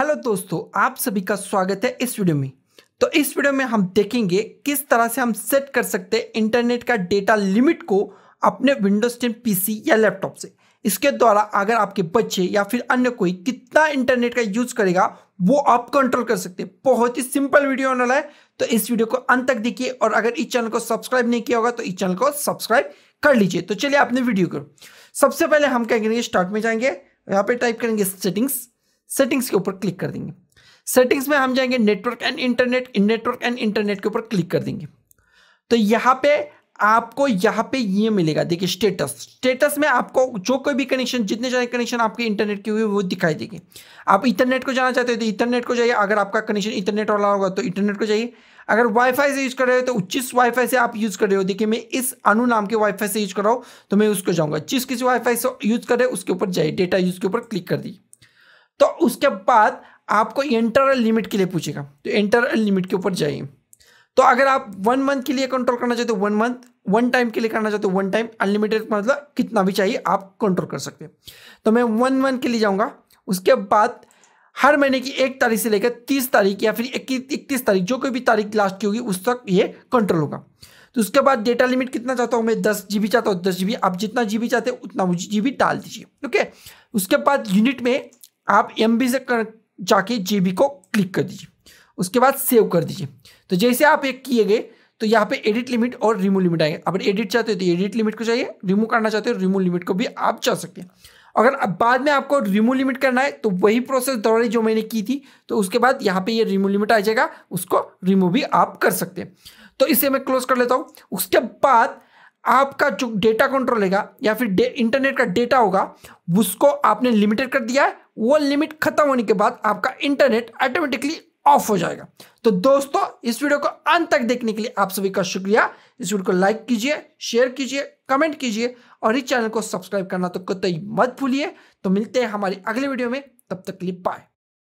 hello दोस्तों आप सभी का स्वागत है इस वीडियो में तो इस वीडियो में हम देखेंगे किस तरह से हम सेट कर सकते हैं इंटरनेट का डेटा लिमिट को अपने विंडोज टेन पीसी या लैपटॉप से इसके द्वारा अगर आपके बच्चे या फिर अन्य कोई कितना इंटरनेट का यूज करेगा वो आप कंट्रोल कर सकते हैं बहुत ही सिंपल वीडियो होने वाला है तो इस वीडियो को अंत तक देखिए और अगर इस चैनल को सब्सक्राइब नहीं किया होगा तो इस चैनल को सब्सक्राइब कर लीजिए तो चलिए अपने वीडियो को सबसे पहले हम क्या करेंगे स्टार्ट में जाएंगे यहाँ पे टाइप करेंगे सेटिंग्स सेटिंग्स के ऊपर क्लिक कर देंगे सेटिंग्स में हम जाएंगे network and internet network and internet के ऊपर क्लिक कर देंगे तो यहाँ पे आपको यहाँ पे ये मिलेगा देखिए स्टेटस स्टेटस में आपको जो कोई भी कनेक्शन जितने सारे कनेक्शन आपके इंटरनेट के हुए वो दिखाई देंगे आप इंटरनेट को जाना चाहते हो तो इंटरनेट को जाइए अगर आपका कनेक्शन इंटरनेट वाला होगा तो इंटरनेट को जाइए अगर वाईफाई से यूज़ कर रहे हो तो जिस वाईफाई से आप यूज़ कर रहे हो देखिए मैं इस अनु नाम के वाईफाई से यूज़ कर रहा हूँ तो मैं उसको जाऊँगा जिस किसी वाईफाई से यूज़ कर रहे हो उसके ऊपर जाइए डेटा यूज़ के ऊपर क्लिक कर दीजिए तो उसके बाद आपको इंटरनल लिमिट के लिए पूछेगा तो इंटरनल लिमिट के ऊपर जाइए तो अगर आप वन मंथ के लिए कंट्रोल करना चाहते हो वन मंथ वन टाइम के लिए करना चाहते हो वन टाइम अनलिमिटेड मतलब कितना भी चाहिए आप कंट्रोल कर सकते हैं तो मैं वन मंथ के लिए जाऊँगा उसके बाद हर महीने की एक तारीख से लेकर तीस तारीख या फिर इकतीस तारीख जो कोई भी तारीख लास्ट की होगी उस तक ये कंट्रोल होगा तो उसके बाद डेटा लिमिट कितना चाहता हूँ मैं दस जी चाहता हूँ दस जी आप जितना जी चाहते हो उतना जी डाल दीजिए ओके उसके बाद यूनिट में आप एम बी से कर, जाके जी को क्लिक कर दीजिए उसके बाद सेव कर दीजिए तो जैसे आप एक किए गए तो यहाँ पे एडिट लिमिट और रिमूव लिमिट आएंगे अगर एडिट चाहते हो तो एडिट लिमिट को चाहिए रिमूव करना चाहते हो रिमूव लिमिट को भी आप चाह सकते हैं अगर अब बाद में आपको रिमूव लिमिट करना है तो वही प्रोसेस दौरान जो मैंने की थी तो उसके बाद यहाँ पे ये रिमूव लिमिट आ जाएगा उसको रिमूव भी आप कर सकते हैं तो इसे मैं क्लोज कर लेता हूँ उसके बाद आपका जो डेटा कंट्रोल रहेगा या फिर इंटरनेट का डेटा होगा उसको आपने लिमिटेड कर दिया है वो लिमिट खत्म होने के बाद आपका इंटरनेट ऑटोमेटिकली ऑफ हो जाएगा तो दोस्तों इस वीडियो को अंत तक देखने के लिए आप सभी का शुक्रिया इस वीडियो को लाइक कीजिए शेयर कीजिए कमेंट कीजिए और इस चैनल को सब्सक्राइब करना तो कतई मत भूलिए तो मिलते हैं हमारी अगले वीडियो में तब तक लिप पाए बाय